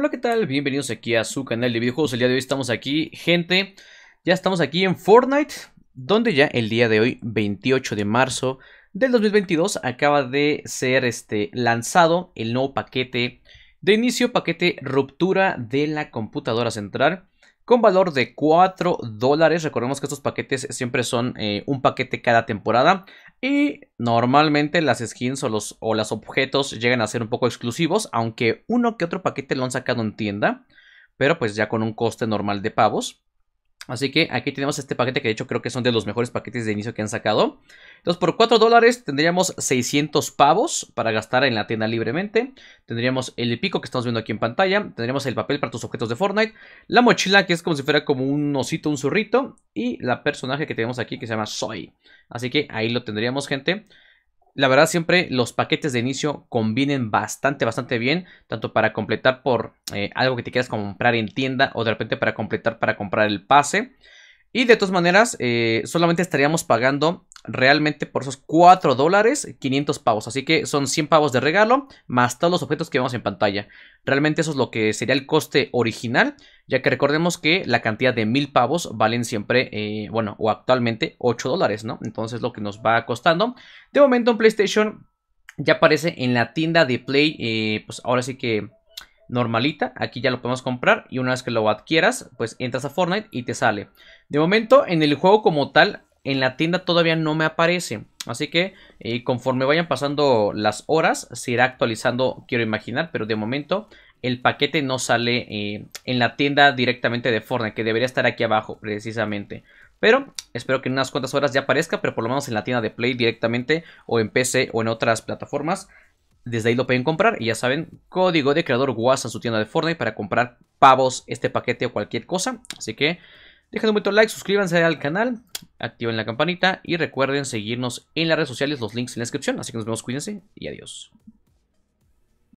Hola, ¿qué tal? Bienvenidos aquí a su canal de videojuegos. El día de hoy estamos aquí, gente. Ya estamos aquí en Fortnite, donde ya el día de hoy, 28 de marzo del 2022, acaba de ser este, lanzado el nuevo paquete de inicio, paquete ruptura de la computadora central. Con valor de 4 dólares, recordemos que estos paquetes siempre son eh, un paquete cada temporada. Y normalmente las skins o los o objetos llegan a ser un poco exclusivos, aunque uno que otro paquete lo han sacado en tienda, pero pues ya con un coste normal de pavos. Así que aquí tenemos este paquete que de hecho creo que son de los mejores paquetes de inicio que han sacado. Entonces por 4 dólares tendríamos 600 pavos para gastar en la tienda libremente. Tendríamos el pico que estamos viendo aquí en pantalla. Tendríamos el papel para tus objetos de Fortnite. La mochila que es como si fuera como un osito, un zurrito. Y la personaje que tenemos aquí que se llama Soy. Así que ahí lo tendríamos gente la verdad siempre los paquetes de inicio combinen bastante, bastante bien, tanto para completar por eh, algo que te quieras comprar en tienda o de repente para completar para comprar el pase. Y de todas maneras, eh, solamente estaríamos pagando realmente por esos 4 dólares 500 pavos. Así que son 100 pavos de regalo más todos los objetos que vemos en pantalla. Realmente eso es lo que sería el coste original, ya que recordemos que la cantidad de 1000 pavos valen siempre, eh, bueno, o actualmente 8 dólares, ¿no? Entonces lo que nos va costando. De momento en PlayStation ya aparece en la tienda de Play, eh, pues ahora sí que normalita, aquí ya lo podemos comprar y una vez que lo adquieras, pues entras a Fortnite y te sale. De momento en el juego como tal en la tienda todavía no me aparece. Así que eh, conforme vayan pasando las horas, se irá actualizando, quiero imaginar, pero de momento el paquete no sale eh, en la tienda directamente de Fortnite, que debería estar aquí abajo precisamente. Pero espero que en unas cuantas horas ya aparezca, pero por lo menos en la tienda de Play directamente o en PC o en otras plataformas. Desde ahí lo pueden comprar y ya saben, código de creador WhatsApp en su tienda de Fortnite para comprar pavos, este paquete o cualquier cosa. Así que dejen un mucho like, suscríbanse al canal activen la campanita y recuerden seguirnos en las redes sociales, los links en la descripción. Así que nos vemos, cuídense y adiós.